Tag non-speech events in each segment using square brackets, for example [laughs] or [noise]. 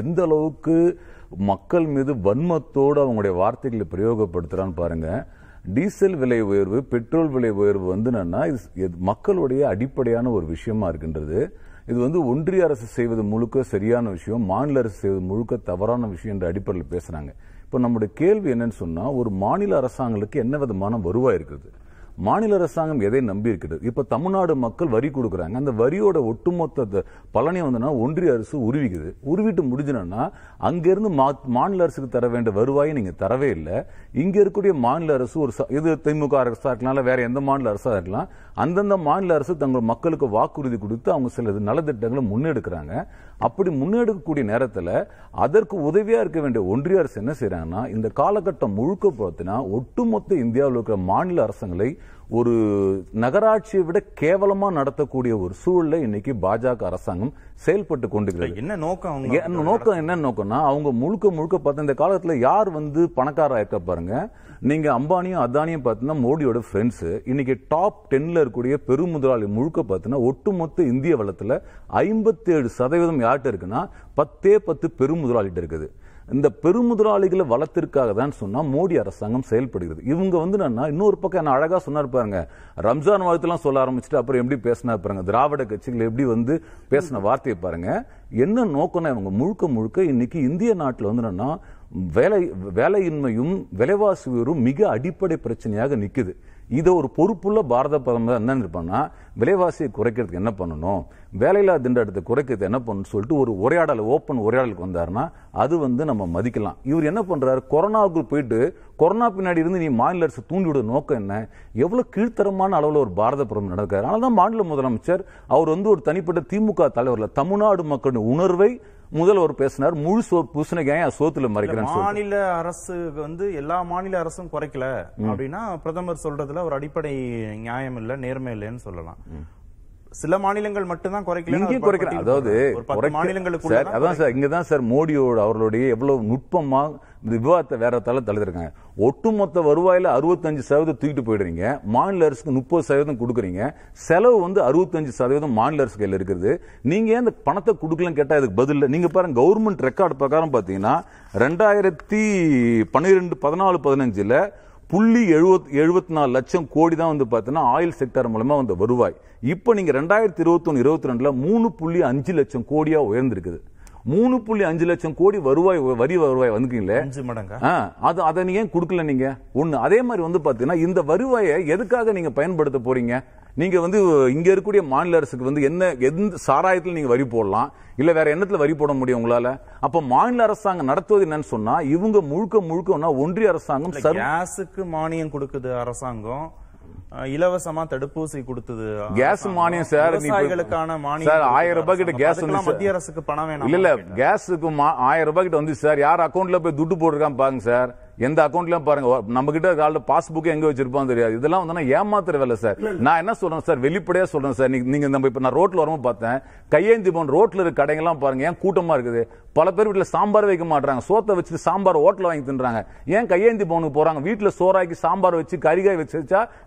எந்த அளவுக்கு மக்கள் மீது வன்மத்தோடு அவங்களுடைய வார்த்தைகளை பிரயோகப்படுத்துகிறான்னு பாருங்க டீசல் விலை உயர்வு பெட்ரோல் விலை உயர்வு வந்து என்னன்னா மக்களுடைய அடிப்படையான ஒரு விஷயமா இருக்கின்றது இது வந்து ஒன்றிய அரசு செய்வது முழுக்க சரியான விஷயம் மாநில அரசு செய்வது முழுக்க தவறான விஷயம் என்ற அடிப்படையில் பேசுறாங்க இப்போ நம்முடைய கேள்வி என்னன்னு சொன்னா ஒரு மாநில அரசாங்கங்களுக்கு என்ன விதமான வருவாய் இருக்குது மாநில அரசாங்கம் எதை நம்பி இருக்குது இப்ப தமிழ்நாடு மக்கள் வரி கொடுக்குறாங்க அந்த வரியோட ஒட்டுமொத்த பலனையும் வந்து ஒன்றிய அரசு உருவிக்குது உருவிட்டு முடிஞ்சனா அங்கிருந்து மாநில அரசுக்கு தர வேண்டிய வருவாயை நீங்க தரவே இல்லை இங்க இருக்கக்கூடிய மாநில அரசு ஒரு இது திமுக அரசா இருக்கலாம் வேற எந்த மாநில அரசா இருக்கலாம் அந்தந்த மாநில அரசு தங்கள் மக்களுக்கு வாக்குறுதி கொடுத்து அவங்க சில நலத்திட்டங்களை முன்னெடுக்கிறாங்க அப்படி முன்னெடுக்கக்கூடிய நேரத்தில் அதற்கு உதவியா இருக்க வேண்டிய ஒன்றிய அரசு என்ன செய்யறாங்கன்னா இந்த காலகட்டம் முழுக்க பார்த்தீங்கன்னா ஒட்டுமொத்த இந்தியாவில் இருக்கிற மாநில அரசுகளை ஒரு நகராட்சியை விட கேவலமா நடத்தக்கூடிய ஒரு சூழல்ல இன்னைக்கு பாஜக அரசாங்கம் செயல்பட்டு கொண்டு என்ன நோக்கம் நோக்கம் என்ன நோக்கம்னா அவங்க முழுக்க முழுக்க பார்த்து இந்த காலத்துல யார் வந்து பணக்காரா இருக்க பாருங்க நீங்க அம்பானியும் அதானியும் பார்த்தீங்கன்னா மோடியோட ஃப்ரெண்ட்ஸ் இன்னைக்கு டாப் டென்ல இருக்கக்கூடிய பெருமுதலாளி முழுக்க பார்த்தீங்கன்னா ஒட்டுமொத்த இந்திய வளத்துல ஐம்பத்தி ஏழு சதவீதம் யார்கிட்ட இருக்குன்னா பத்தே பத்து பெருமுதலாளிகிட்ட இருக்குது இந்த பெருமுதலாளிகளை வளர்த்திற்காக தான் சொன்னால் மோடி அரசாங்கம் செயல்படுகிறது இவங்க வந்து என்னன்னா இன்னொரு பக்கம் என்ன அழகாக சொன்னார் பாருங்க ரம்ஜான் வாழ்த்துலாம் சொல்ல ஆரம்பிச்சுட்டு அப்புறம் எப்படி பேசினா பாருங்க திராவிட கட்சிகள் எப்படி வந்து பேசின வார்த்தையை பாருங்க என்ன நோக்கம்னா இவங்க முழுக்க முழுக்க இன்னைக்கு இந்திய நாட்டில் வந்து என்னன்னா வேலை வேலையின்மையும் விலைவாசி உயரும் மிக அடிப்படை பிரச்சனையாக நிற்குது இதை ஒரு பொறுப்புள்ள பாரத பிரதமர் என்னன்னு இருப்பான்னா விலைவாசியை குறைக்கிறதுக்கு என்ன பண்ணணும் வேலையில்லா திண்டாட்டத்தை குறைக்கிறது என்ன பண்ணணும்னு சொல்லிட்டு ஒரு உரையாடல் ஓப்பன் உரையாடலுக்கு வந்தாருன்னா அது வந்து நம்ம மதிக்கலாம் இவர் என்ன பண்ணுறாரு கொரோனாவுக்கு போயிட்டு கொரோனா பின்னாடி இருந்து நீ மாநில அரசு தூண்டிவிட நோக்கம் என்ன எவ்வளோ கீழ்த்தரமான அளவில் ஒரு பாரத பிரதமர் நடக்கிறார் அதனால தான் மாநில முதலமைச்சர் அவர் வந்து ஒரு தனிப்பட்ட திமுக தலைவரில் தமிழ்நாடு மக்களின் உணர்வை முதல்வர் பேசினார் முழு சோ பூசணிக்காய் சோத்துல மறைக்கிறேன் மாநில அரசு வந்து எல்லா மாநில அரசும் குறைக்கல அப்படின்னா பிரதமர் சொல்றதுல ஒரு அடிப்படை நியாயம் இல்ல நேர்மை இல்லைன்னு சொல்லலாம் சில மாநிலங்கள் மட்டும்தான் குறைக்கல இங்கேயும் குறைக்கிறாங்க அதாவது மாநிலங்களுக்கு சார் அதான் சார் இங்கே தான் சார் மோடியோட அவர்களுடைய எவ்வளவு நுட்பமாக இந்த விவாதத்தை வேற தள தழுதுருக்காங்க ஒட்டுமொத்த வருவாயில் அறுபத்தஞ்சு சதவீதம் தூக்கிட்டு போயிடுறீங்க மாநில அரசுக்கு முப்பது சதவீதம் கொடுக்குறீங்க செலவு வந்து அறுபத்தஞ்சு சதவீதம் மாநில அரசு கையில் இருக்குது நீங்கள் இந்த பணத்தை கொடுக்கலன்னு கேட்டால் இதுக்கு பதில் நீங்கள் பாருங்க கவர்மெண்ட் ரெக்கார்டு பிரகாரம் பார்த்தீங்கன்னா ரெண்டாயிரத்தி பன்னிரெண்டு பதினாலு பதினஞ்சில் புள்ளி எழுபத் எழுபத்தி நாலு லட்சம் கோடி தான் வந்து பார்த்தீங்கன்னா ஆயில் செக்டர் மூலமாக வந்த வருவாய் இப்போ நீங்கள் ரெண்டாயிரத்தி இருபத்தொன்று இருபத்தி ரெண்டில் மூணு புள்ளி அஞ்சு லட்சம் கோடியாக உயர்ந்திருக்குது மூணு புள்ளி அஞ்சு லட்சம் கோடி வருவாய் வரி வருவாய் வந்துக்கீங்களே அஞ்சு அது அதை நீங்க ஏன் கொடுக்கல நீங்க ஒன்னு அதே மாதிரி வந்து பாத்தீங்கன்னா இந்த வருவாயை எதுக்காக நீங்க பயன்படுத்த போறீங்க நீங்க வந்து இங்க இருக்கக்கூடிய மாநில அரசுக்கு வந்து என்ன எந்த சாராயத்தில் நீங்க வரி போடலாம் இல்ல வேற எண்ணத்துல வரி போட முடியும் உங்களால அப்ப மாநில அரசாங்கம் நடத்துவது என்னன்னு சொன்னா இவங்க முழுக்க முழுக்க ஒன்றிய அரசாங்கம் கேஸுக்கு மானியம் கொடுக்குது அரசாங்கம் இலவசமா தடுப்பூசி கொடுத்தது கேஸ் மானியம் சார் விவசாயிகளுக்கான மானியம் சார் ஆயிரம் ரூபாய் கிட்ட கேஸ் வந்து மத்திய அரசுக்கு பணம் வேணும் இல்ல இல்ல கேஸுக்கு ஆயிரம் ரூபாய் கிட்ட வந்து சார் யார் அக்கௌண்ட்ல போய் துட்டு போட்டிருக்கான் பாருங்க சார் எந்த அக்கௌண்ட்லயும் பாருங்க நம்ம கிட்ட கால பாஸ்புக் எங்க வச்சிருப்போம் தெரியாது இதெல்லாம் வந்து ஏமாத்துற வேலை சார் நான் என்ன சொல்றேன் சார் வெளிப்படையா சொல்றேன் சார் நீங்க நம்ம இப்ப நான் ரோட்ல வரவும் பார்த்தேன் கையேந்தி போன் ரோட்ல இருக்க கடைங்கெல்லாம் பாருங்க ஏன் கூட்டமா இருக்குது பல பேர் வீட்டுல சாம்பார் வைக்க மாட்டாங்க சோத்தை வச்சுட்டு சாம்பார் ஹோட்டல் வாங்கி தின்றாங்க ஏன் கையேந்தி போனுக்கு போறாங்க வீட்டுல சோறாக்கி சாம்பார் வச்சு கறிகாய் வச்சு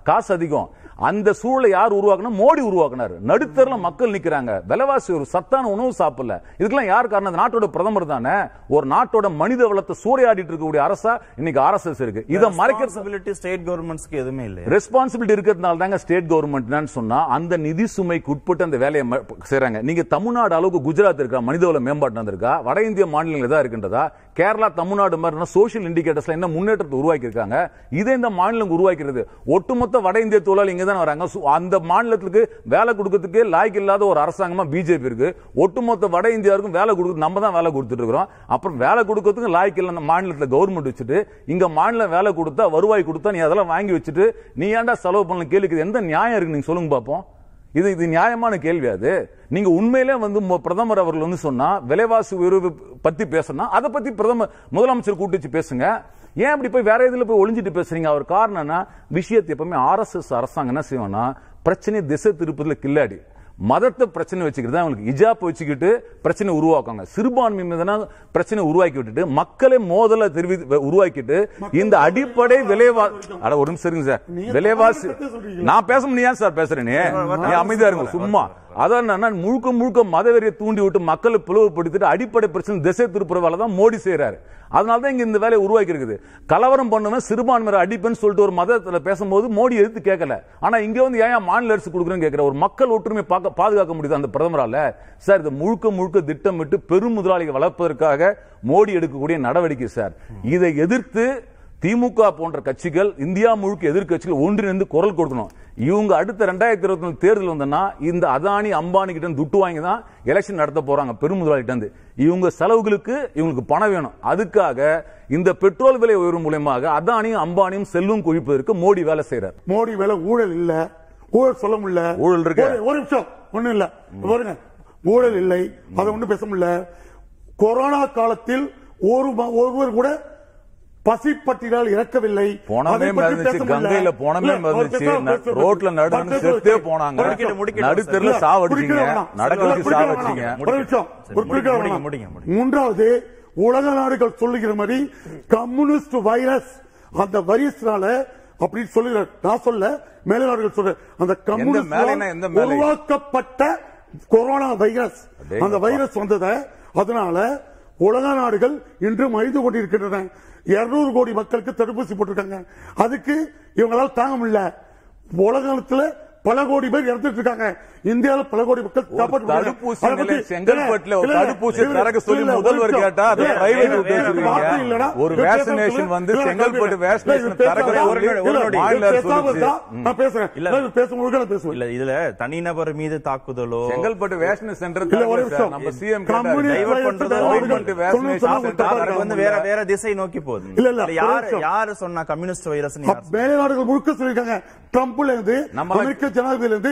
காசு அதிகம் அந்த சூழலை யார் உருவாக்கணும் மோடி உருவாக்கினார் நடுத்தரில் மக்கள் நிக்கிறாங்க விலைவாசி ஒரு சத்தான உணவு சாப்பிடல இதுக்கெல்லாம் யார் காரணம் நாட்டோட பிரதமர் தானே ஒரு நாட்டோட மனித வளத்தை சூறையாடிட்டு இருக்கக்கூடிய அரசா இன்னைக்கு ஆர்எஸ்எஸ் இருக்கு இதை மறைக்கிறது ஸ்டேட் கவர்மெண்ட்ஸ்க்கு எதுவுமே இல்லை ரெஸ்பான்சிபிலிட்டி இருக்கிறதுனால தாங்க ஸ்டேட் கவர்மெண்ட்னு சொன்னா அந்த நிதி சுமைக்கு உட்பட்டு அந்த வேலையை செய்யறாங்க நீங்க தமிழ்நாடு அளவுக்கு குஜராத் இருக்கா மனிதவள மேம்பாட்டு வந்திருக்கா வட இந்திய மாநிலங்களில் தான் இருக்கின்றதா கேரளா தமிழ்நாடு மாதிரி சோஷியல் இண்டிகேட்டர்ஸ்ல என்ன முன்னேற்றத்தை உருவாக்கி இருக்காங்க இதை இந்த மாநிலம் உருவாக்கிறது ஒட்டுமொத்த வட இந்திய தொழிலாளி இங்க தான் வராங்க அந்த மாநிலத்துக்கு வேலை கொடுக்கறதுக்கு லாய்க்கு இல்லாத ஒரு அரசாங்கமா பிஜேபி இருக்கு ஒட்டுமொத்த வட இந்தியாவுக்கும் வேலை கொடுக்க நம்ம தான் வேலை கொடுத்துட்டு இருக்கிறோம் அப்புறம் வேலை கொடுக்கறதுக்கு லாய்க்கு இல்லாத மாநிலத்தில் கவர்மெண்ட் வச்சுட்டு இங்க மாநில வேலை கொடுத்தா வருவாய் கொடுத்தா நீ அதெல்லாம் வாங்கி வச்சுட்டு நீ ஏன்டா செலவு பண்ண கேளுக்கு எந்த நியாயம் இருக்கு நீங்க சொல்லுங்க பார்ப்போம் இது இது நியாயமான கேள்வி அது நீங்க உண்மையிலே வந்து பிரதமர் அவர்கள் வந்து சொன்னா விலைவாசி உயர்வு பத்தி பேசணும் அதை பத்தி பிரதமர் முதலமைச்சர் கூட்டிச்சு பேசுங்க ஏன் அப்படி போய் வேற இதுல போய் ஒளிஞ்சிட்டு பேசுறீங்க அவர் காரணம் விஷயத்தை எப்பவுமே ஆர்எஸ்எஸ் அரசாங்கம் என்ன செய்வோம்னா பிரச்சனை திசை திருப்பதில் கில்லாடி மதத்தை பிரச்சனை தான் அவங்களுக்கு இஜாப் வச்சுக்கிட்டு பிரச்சனை உருவாக்குவாங்க சிறுபான்மை மீதுனா பிரச்சனை உருவாக்கி விட்டுட்டு மக்களை மோதல தெரிவி உருவாக்கிட்டு இந்த அடிப்படை விலைவா அட ஒரு நிமிஷம் சரிங்க சார் விலைவாசி நான் பேச முடியாது சார் பேசுறேனே அமைதியா இருங்க சும்மா அதான் என்னன்னா முழுக்க முழுக்க மதவெறியை தூண்டி விட்டு மக்களை பிளவுபடுத்திட்டு அடிப்படை பிரச்சனை திசை திருப்புறவால தான் மோடி செய்யறாரு அதனால தான் இங்க இந்த வேலையை உருவாக்கி இருக்குது கலவரம் பண்ணுவேன் சிறுபான்மையை அடிப்பேன்னு சொல்லிட்டு ஒரு மதத்தில் பேசும்போது மோடி எதிர்த்து கேட்கல ஆனா இங்க வந்து ஏன் மாநில அரசு கொடுக்குறேன்னு கேட்கிற ஒரு மக்கள் ஒற்றுமை பார்க்க பாதுகாக்க முடியுது அந்த பிரதமரால சார் இது முழுக்க முழுக்க திட்டமிட்டு பெரும் முதலாளிகள் வளர்ப்பதற்காக மோடி எடுக்கக்கூடிய நடவடிக்கை சார் இதை எதிர்த்து திமுக போன்ற கட்சிகள் இந்தியா முழுக்க எதிர்கட்சிகள் ஒன்றிணைந்து குரல் கொடுக்கணும் இவங்க அடுத்த ரெண்டாயிரத்தி இருபத்தி நாலு தேர்தல் வந்தோம்னா இந்த அதானி அம்பானி கிட்ட துட்டு வாங்கி தான் எலெக்ஷன் நடத்த போறாங்க பெருமுதலாளிகிட்ட இருந்து இவங்க செலவுகளுக்கு இவங்களுக்கு பணம் வேணும் அதுக்காக இந்த பெட்ரோல் விலை உயர்வு மூலயமாக அதானியும் அம்பானியும் செல்லும் குழிப்பதற்கு மோடி வேலை செய்யறாரு மோடி வேலை ஊழல் இல்ல ஊழல் சொல்ல முடியல ஊழல் இருக்கு ஒரு நிமிஷம் ஒண்ணும் இல்ல பாருங்க ஊழல் இல்லை அதை ஒன்றும் பேச முடியல கொரோனா காலத்தில் ஒரு ஒருவர் கூட பசிப்பட்டினால் இறக்கவில்லை போனமே மறந்துச்சு கங்கையில போனமே மறந்துச்சு ரோட்ல நடந்து செத்தே போனாங்க நடுத்தெருல சாவடிச்சீங்க நடக்க சாவடிச்சீங்க மூன்றாவது உலக நாடுகள் சொல்லுகிற மாதிரி கம்யூனிஸ்ட் வைரஸ் அந்த வைரஸ்னால அப்படின்னு சொல்லுகிறார் நான் சொல்ல மேல நாடுகள் சொல்ற அந்த கம்யூனிஸ்ட் உருவாக்கப்பட்ட கொரோனா வைரஸ் அந்த வைரஸ் வந்ததை அதனால உலக நாடுகள் இன்று மறித்து கொண்டிருக்கின்றன இருநூறு கோடி மக்களுக்கு தடுப்பூசி போட்டிருக்காங்க அதுக்கு இவங்களால் தாங்க முடியல உலகத்தில் பல கோடி பேர் இறந்துட்டு இருக்காங்க இந்தியாவில் பல கோடி மக்கள் தடுப்பூசி செங்கல்பட்டுல ஒரு வந்து செங்கல்பட்டு தனிநபர் மீது தாக்குதலோ செங்கல்பட்டு வேற நோக்கி போகுது இல்ல சொன்னா கம்யூனிஸ்ட் வைரஸ் முழுக்க நம்ம ஜனாதிபதியிலிருந்து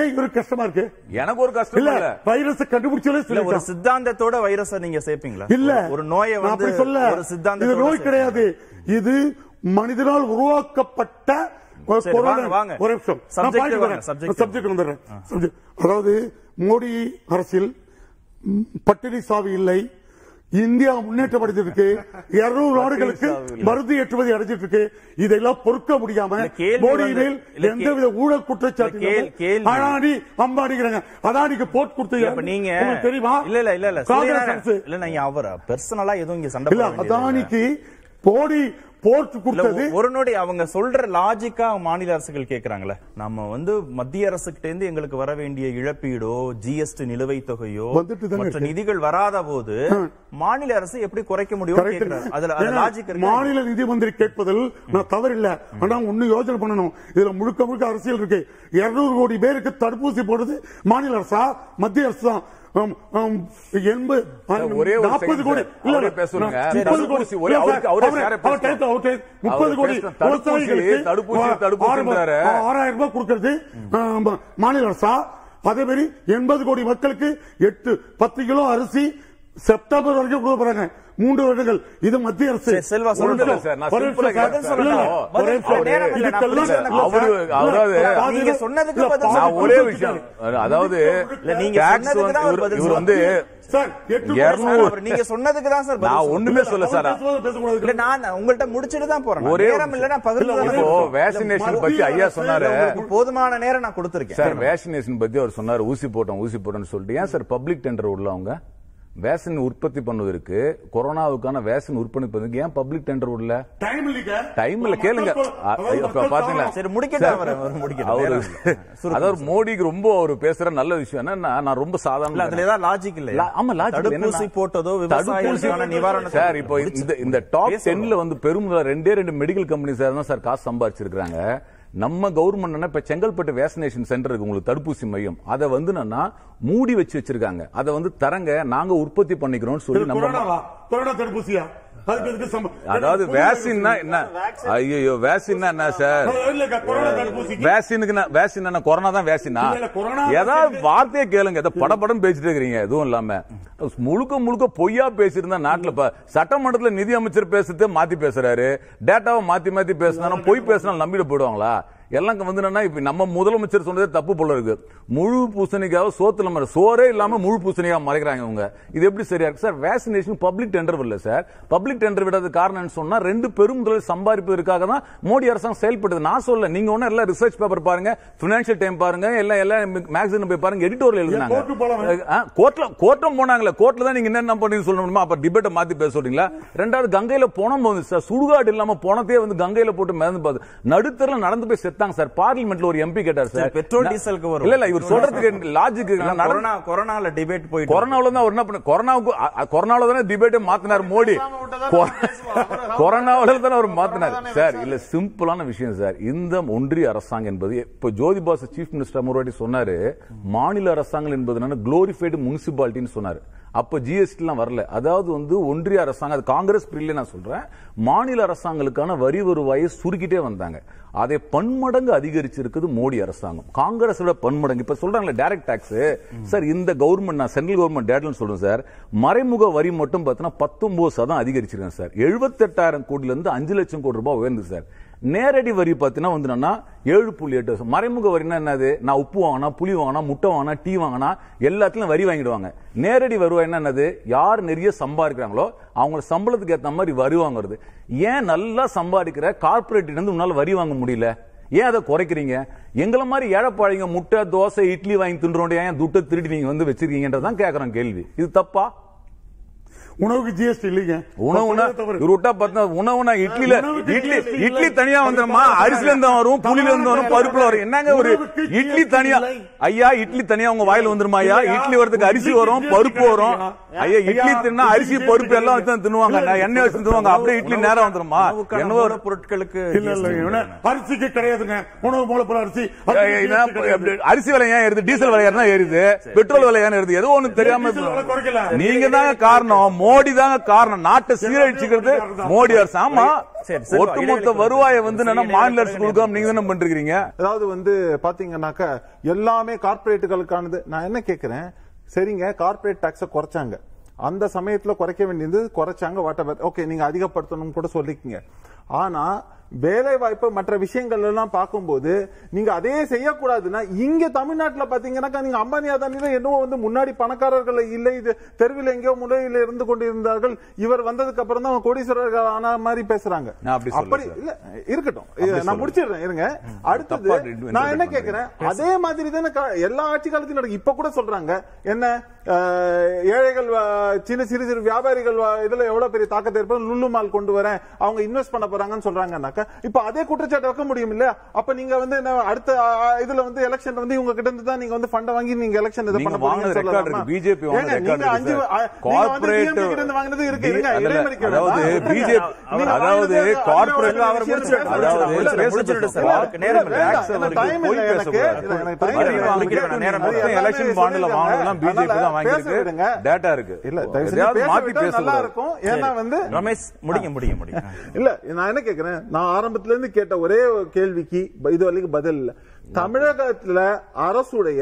ஏன் கஷ்டமா இருக்கு எனக்கு ஒரு கஷ்டம் இல்ல வைரஸ் கண்டுபிடிச்சாலே ஒரு சித்தாந்தத்தோட நீங்க சேர்ப்பீங்களா இல்ல ஒரு நோயை வந்து சொல்ல நோய் கிடையாது இது மனிதனால் உருவாக்கப்பட்ட ஒரு நிமிஷம் அதாவது மோடி அரசில் பட்டினி சாவி இல்லை இந்தியா முன்னேற்றம் அடைஞ்சிருக்கு [laughs] இருநூறு நாடுகளுக்கு மருந்து ஏற்றுமதி அடைஞ்சிட்டு இருக்கு இதெல்லாம் பொறுக்க முடியாம மோடியில் எந்தவித ஊழல் குற்றச்சாட்டு அதானி அதானிக்கு போட் கொடுத்தீங்க நீங்க தெரியுமா இல்ல இல்ல இல்ல இல்ல இல்ல நீங்க அவர் பெர்சனலா எதுவும் இங்க சண்டை அதானிக்கு போடி போர்ட் கொடுத்தது ஒரு நொடி அவங்க சொல்ற லாஜிக்கா மாநில அரசுகள் கேக்குறாங்களே நம்ம வந்து மத்திய அரசு கிட்ட இருந்து எங்களுக்கு வர வேண்டிய இழப்பீடோ ஜிஎஸ்டி நிலுவைத் தொகையோ மற்ற நிதிகள் வராத போது மாநில அரசு எப்படி குறைக்க முடியும் அதுல லாஜிக் மாநில நிதி மந்திரி கேட்பதில் நான் தவறில்லை ஆனா ஒண்ணு யோசனை பண்ணணும் இதுல முழுக்க முழுக்க அரசியல் இருக்கு இருநூறு கோடி பேருக்கு தடுப்பூசி போடுறது மாநில அரசா மத்திய அரசு தான் கோடி ஆறாயிரம் ரூபாய் மாநில அரசா அதே மாதிரி எண்பது கோடி மக்களுக்கு எட்டு பத்து கிலோ அரிசி செப்டம்பர் வரைக்கும் கொடுக்க போறாங்க மூன்று வருடங்கள் இது மத்திய அரசு செல்வா ஒரே விஷயம் அதாவது நீங்க வந்து சொன்னதுக்கு தான் சார் ஒண்ணுமே சொல்ல சார் நான் தான் போறேன் ஒரே பத்தி ஐயா சொன்னாரு போதுமான நேரம் நான் சார் பத்தி அவர் சொன்னாரு ஊசி போட்டோம் ஊசி போட்டோம்னு சொல்லிட்டு ஏன் சார் பப்ளிக் டெண்டர் உள்ளவங்க வேக்சின் உற்பத்தி பண்ணுவதற்கு கொரோனாவுக்கான வேக்சின் உற்பத்தி பண்ணுவதற்கு ஏன் பப்ளிக் டெண்டர் விடல டைம் இல்ல டைம் இல்ல கேளுங்க பாத்தீங்களா சரி முடிக்க அவரு அதாவது மோடிக்கு ரொம்ப அவர் பேசுற நல்ல விஷயம் என்ன நான் ரொம்ப சாதாரண அதுல ஏதாவது லாஜிக் இல்ல ஆமா லாஜிக் போட்டதோ தடுப்பூசியான நிவாரணம் சார் இப்போ இந்த டாப் டென்ல வந்து பெரும் ரெண்டே ரெண்டு மெடிக்கல் கம்பெனி சார் தான் சார் காசு சம்பாதிச்சிருக்காங்க நம்ம கவர்மெண்ட் இப்ப செங்கல்பட்டு வேக்சினேஷன் சென்டர் இருக்கு உங்களுக்கு தடுப்பூசி மையம் அதை வந்து மூடி வச்சு வச்சிருக்காங்க அதை வந்து தரங்க நாங்க உற்பத்தி பண்ணிக்கிறோம் சொல்லி நம்ம கொரோனா தடுப்பூசியா அதாவது வேக்சின்னா என்ன ஐயோ வேக்சின்னா என்ன சார் வேக்சினுக்கு வேக்சின் என்ன கொரோனா தான் வேக்சினா ஏதாவது வார்த்தையை கேளுங்க ஏதோ படப்படம் பேசிட்டு இருக்கிறீங்க எதுவும் இல்லாம முழுக்க முழுக்க பொய்யா பேசியிருந்தா நாட்டில் சட்டமன்றத்தில் நிதி அமைச்சர் பேசுறது மாத்தி பேசுறாரு டேட்டாவை மாத்தி மாத்தி பேசுனாலும் பொய் பேசினாலும் நம்பிட்டு போயிடுவாங்களா எல்லாம் வந்து என்னன்னா இப்ப நம்ம முதலமைச்சர் சொன்னதே தப்பு போல இருக்கு முழு பூசணிக்காக சோத்துல மறை சோறே இல்லாம முழு பூசணிக்காக மறைக்கிறாங்க அவங்க இது எப்படி சரியா இருக்கு சார் வேக்சினேஷன் பப்ளிக் டெண்டர் இல்ல சார் பப்ளிக் டெண்டர் விடாத காரணம் சொன்னா ரெண்டு பெரும் முதலில் சம்பாதிப்பதற்காக தான் மோடி அரசாங்கம் செயல்படுது நான் சொல்ல நீங்க ஒண்ணு எல்லாம் ரிசர்ச் பேப்பர் பாருங்க பினான்சியல் டைம் பாருங்க எல்லாம் எல்லாம் மேக்சின் போய் பாருங்க எடிட்டோரியல் எழுதுனாங்க கோர்ட்ல கோர்ட்டம் போனாங்களே கோர்ட்ல தான் நீங்க என்ன பண்ணி சொல்லணுமா அப்ப டிபேட்டை மாத்தி பேச சொல்றீங்களா ரெண்டாவது கங்கையில போனம் வந்து சார் சுடுகாடு இல்லாம போனதே வந்து கங்கையில போட்டு மிதந்து பார்த்து நடுத்தரில் நடந்து போய் செத்தாங்க சார் பார்லிமெண்ட்ல ஒரு எம்பி கேட்டார் சார் பெட்ரோல் டீசலுக்கு வரும் இல்ல இவர் சொல்றதுக்கு லாஜிக் கொரோனா கொரோனால டிபேட் போய் கொரோனால தான் என்ன பண்ண கொரோனாவுக்கு கொரோனால தானே டிபேட் மாத்தினார் மோடி கொரோனாவில தானே அவர் மாத்தினார் சார் இல்ல சிம்பிளான விஷயம் சார் இந்த ஒன்றிய அரசாங்கம் என்பது இப்போ ஜோதிபாஸ் சீஃப் மினிஸ்டர் முன்னாடி சொன்னாரு மாநில அரசாங்கம் என்பது குளோரிஃபைடு முனிசிபாலிட்டின்னு சொன்னாரு அப்ப ஜிஎஸ்டி எல்லாம் வரல அதாவது வந்து ஒன்றிய அரசாங்கம் காங்கிரஸ் பிரில்ல நான் சொல்றேன் மாநில அரசாங்கங்களுக்கான வரி வருவாயை சுருக்கிட்டே வந்தாங்க அதை பன்மடங்கு அதிகரிச்சிருக்குது மோடி அரசாங்கம் காங்கிரஸ் விட பன்மடங்கு இப்ப சொல்றாங்களே டைரக்ட் டாக்ஸ் சார் இந்த கவர்மெண்ட் நான் சென்ட்ரல் கவர்மெண்ட் டேட்லன்னு சொல்றேன் சார் மறைமுக வரி மட்டும் பார்த்தீங்கன்னா பத்தொன்பது சதம் அதிகரிச்சிருக்கேன் சார் எழுபத்தெட்டாயிரம் கோடியிலிருந்து அஞ்சு லட்சம் கோடி ரூபாய் உயர்ந்து சார் நேரடி வரி பார்த்தீங்கன்னா வந்துனா ஏழு புள்ளி எட்டு வருஷம் மறைமுக வரினா என்னது நான் உப்பு வாங்கினா புளி வாங்கினா முட்டை வாங்கினா டீ வாங்கினா எல்லாத்துலையும் வரி வாங்கிடுவாங்க நேரடி வருவாய்னா என்னது யார் நிறைய சம்பாதிக்கிறாங்களோ அவங்க சம்பளத்துக்கு ஏற்ற மாதிரி வரி வாங்குறது ஏன் நல்லா சம்பாதிக்கிற வந்து உன்னால் வரி வாங்க முடியல ஏன் அதை குறைக்கிறீங்க எங்களை மாதிரி ஏழைப்பாழைங்க முட்டை தோசை இட்லி வாங்கி தின்றோண்டு ஏன் துட்டை திருடி நீங்கள் வந்து வச்சிருக்கீங்கன்றதான் கேட்குறோம் கேள்வி இது தப்பா உணவுக்கு ஜிஎஸ்டி இல்லைங்க உணவுனா இவர் பார்த்தா உணவுனா இட்லில இட்லி இட்லி தனியா வந்துருமா அரிசில இருந்து வரும் புளில இருந்து வரும் பருப்புல வரும் என்னங்க ஒரு இட்லி தனியா ஐயா இட்லி தனியா உங்க வாயில வந்துருமா ஐயா இட்லி வரதுக்கு அரிசி வரும் பருப்பு வரும் ஐயா இட்லி தின்னா அரிசி பருப்பு எல்லாம் வச்சு தின்னுவாங்க எண்ணெய் வச்சு தின்னுவாங்க அப்படியே இட்லி நேரம் வந்துருமா என்னவோ பொருட்களுக்கு இல்ல இல்ல அரிசிக்கு கிடையாதுங்க உணவு மூலப்பொருள் அரிசி அரிசி விலை ஏன் ஏறுது டீசல் விலை ஏறினா ஏறுது பெட்ரோல் விலை ஏன் ஏறுது ஏதோ ஒண்ணு தெரியாம நீங்க தான் காரணம் மோடி தாங்க காரணம் நாட்டை சீரழிச்சுக்கிறது மோடி அரசு ஆமா ஒட்டுமொத்த வருவாயை வந்து மாநில அரசு கொடுக்காம நீங்க தானே பண்றீங்க அதாவது வந்து பாத்தீங்கன்னாக்க எல்லாமே கார்பரேட்டுகளுக்கானது நான் என்ன கேக்குறேன் சரிங்க கார்பரேட் டாக்ஸ குறைச்சாங்க அந்த சமயத்துல குறைக்க வேண்டியது குறைச்சாங்க வாட் ஓகே நீங்க அதிகப்படுத்தணும் கூட சொல்லிக்கீங்க ஆனா வேலை வாய்ப்பு மற்ற விஷயங்கள் எல்லாம் பார்க்கும்போது நீங்க அதே செய்யக்கூடாதுன்னா இங்க தமிழ்நாட்டில் பாத்தீங்கன்னா நீங்க அம்பானி அதானில என்னவோ வந்து முன்னாடி பணக்காரர்கள் இல்லை இது தெருவில் எங்கேயோ முறையில் இருந்து கொண்டிருந்தார்கள் இவர் வந்ததுக்கு அப்புறம் தான் கோடீஸ்வரர்கள் ஆன மாதிரி பேசுறாங்க அப்படி இல்ல இருக்கட்டும் நான் முடிச்சிடுறேன் இருங்க அடுத்தது நான் என்ன கேட்கிறேன் அதே மாதிரி தானே எல்லா ஆட்சி காலத்திலும் நடக்கும் இப்ப கூட சொல்றாங்க என்ன ஏழைகள் சின்ன சிறு சிறு வியாபாரிகள் இதுல எவ்வளவு பெரிய தாக்கத்தை ஏற்படும் நுண்ணுமால் கொண்டு வரேன் அவங்க இன்வெஸ்ட் பண்ண போறாங்கன்னு சொல்றாங்கன்னாக்க இப்ப அதே குற்றச்சாட்டு வைக்க முடியும் இல்ல அப்ப நீங்க வந்து என்ன அடுத்த இதுல வந்து எலெக்ஷன் வந்து இவங்க கிட்ட இருந்து தான் நீங்க வந்து ஃபண்ட வாங்கி நீங்க எலெக்ஷன் இது பண்ண போறீங்கன்னு பிஜேபி கார்ப்பரேட் கிட்ட இருக்கு அதாவது பிஜேபி அதாவது கார்ப்பரேட் அவர் முடிச்சிட்டாரு அதாவது பேசிட்டு சார் நேரம் இல்ல டைம் இல்ல எனக்கு நேரம் எலெக்ஷன் பாண்ட்ல வாங்குறதெல்லாம் பிஜேபி தான் வாங்கிருக்கு டேட்டா இருக்கு இல்ல மாத்தி பேசுறது இருக்கும் ஏன்னா வந்து ரமேஷ் முடிங்க முடிங்க முடிங்க இல்ல என்ன கேட்கிறேன் நான் ஆரம்பத்துல இருந்து கேட்ட ஒரே கேள்விக்கு இது வரைக்கும் பதில் இல்ல தமிழகத்துல அரசுடைய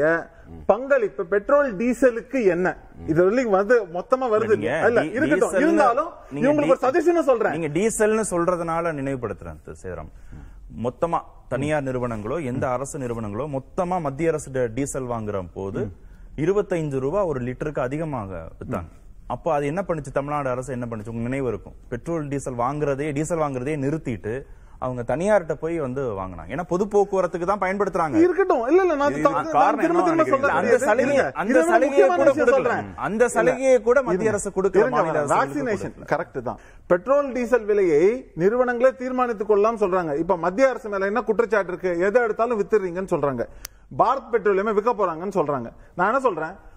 பங்களிப்பு பெட்ரோல் டீசலுக்கு என்ன இது வரைக்கும் வந்து மொத்தமா வருது இல்ல இருக்கட்டும் இருந்தாலும் இவங்களுக்கு ஒரு சஜஷன் சொல்றேன் நீங்க டீசல்னு சொல்றதுனால நினைவுபடுத்துறேன் சேரம் மொத்தமா தனியார் நிறுவனங்களோ எந்த அரசு நிறுவனங்களோ மொத்தமா மத்திய அரசு டீசல் வாங்குற போது இருபத்தைந்து ரூபாய் ஒரு லிட்டருக்கு அதிகமாக வித்தாங்க அப்போ அது என்ன பண்ணுச்சு தமிழ்நாடு அரசு என்ன பண்ணுச்சு உங்க நினைவு இருக்கும் பெட்ரோல் டீசல் வாங்குறதே டீசல் வாங்குறதே நிறுத்திட்டு அவங்க தனியார்கிட்ட போய் வந்து வாங்கினாங்க ஏன்னா பொது போக்குவரத்துக்கு தான் பயன்படுத்துறாங்க இருக்கட்டும் இல்ல இல்ல நான் அந்த சலுகையை கூட சொல்றேன் அந்த சலுகையை கூட மத்திய அரசு கொடுக்கல கரெக்ட் தான் பெட்ரோல் டீசல் விலையை நிறுவனங்களே தீர்மானித்துக் கொள்ளலாம் சொல்றாங்க இப்ப மத்திய அரசு மேல என்ன குற்றச்சாட்டு இருக்கு எதை எடுத்தாலும் வித்துறீங்கன்னு சொல்றாங்க பாரத் பெட்ரோலியமே விற்க போறாங்கன்னு சொல்றாங்க நான் என்ன சொல்றேன்